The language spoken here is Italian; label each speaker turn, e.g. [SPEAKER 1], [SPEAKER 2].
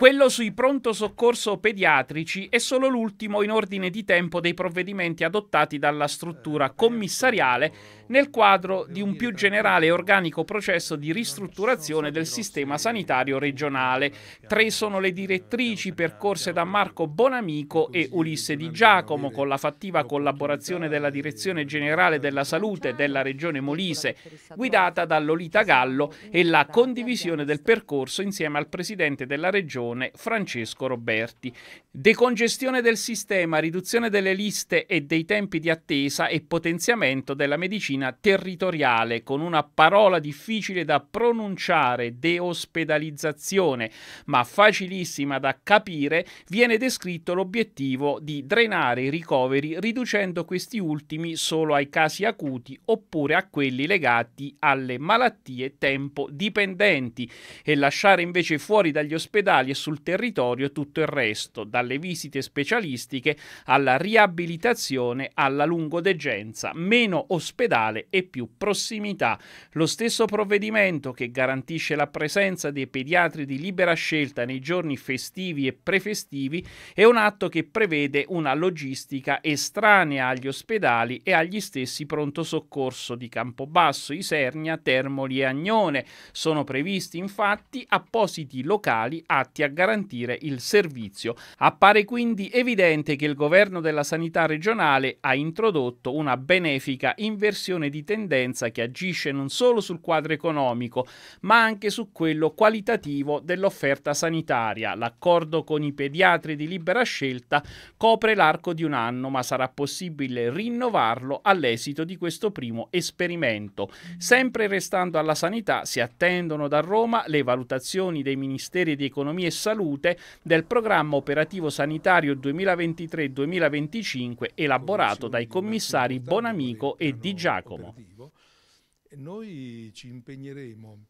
[SPEAKER 1] Quello sui pronto soccorso pediatrici è solo l'ultimo in ordine di tempo dei provvedimenti adottati dalla struttura commissariale nel quadro di un più generale e organico processo di ristrutturazione del sistema sanitario regionale. Tre sono le direttrici percorse da Marco Bonamico e Ulisse Di Giacomo con la fattiva collaborazione della Direzione Generale della Salute della Regione Molise, guidata da Lolita Gallo e la condivisione del percorso insieme al Presidente della Regione Leone, Francesco Roberti. Decongestione del sistema, riduzione delle liste e dei tempi di attesa e potenziamento della medicina territoriale, con una parola difficile da pronunciare, deospedalizzazione, ma facilissima da capire, viene descritto l'obiettivo di drenare i ricoveri riducendo questi ultimi solo ai casi acuti oppure a quelli legati alle malattie tempo dipendenti e lasciare invece fuori dagli ospedali e sul territorio tutto il resto, dalle visite specialistiche alla riabilitazione alla lungodegenza, meno ospedale e più prossimità. Lo stesso provvedimento che garantisce la presenza dei pediatri di libera scelta nei giorni festivi e prefestivi è un atto che prevede una logistica estranea agli ospedali e agli stessi pronto soccorso di Campobasso, Isernia, Termoli e Agnone. Sono previsti infatti appositi locali atti a garantire il servizio. Appare quindi evidente che il governo della sanità regionale ha introdotto una benefica inversione di tendenza che agisce non solo sul quadro economico, ma anche su quello qualitativo dell'offerta sanitaria. L'accordo con i pediatri di libera scelta copre l'arco di un anno, ma sarà possibile rinnovarlo all'esito di questo primo esperimento. Sempre restando alla sanità, si attendono da Roma le valutazioni dei ministeri di economia salute del programma operativo sanitario 2023-2025 elaborato dai commissari Bonamico e Di Giacomo. Noi ci impegneremo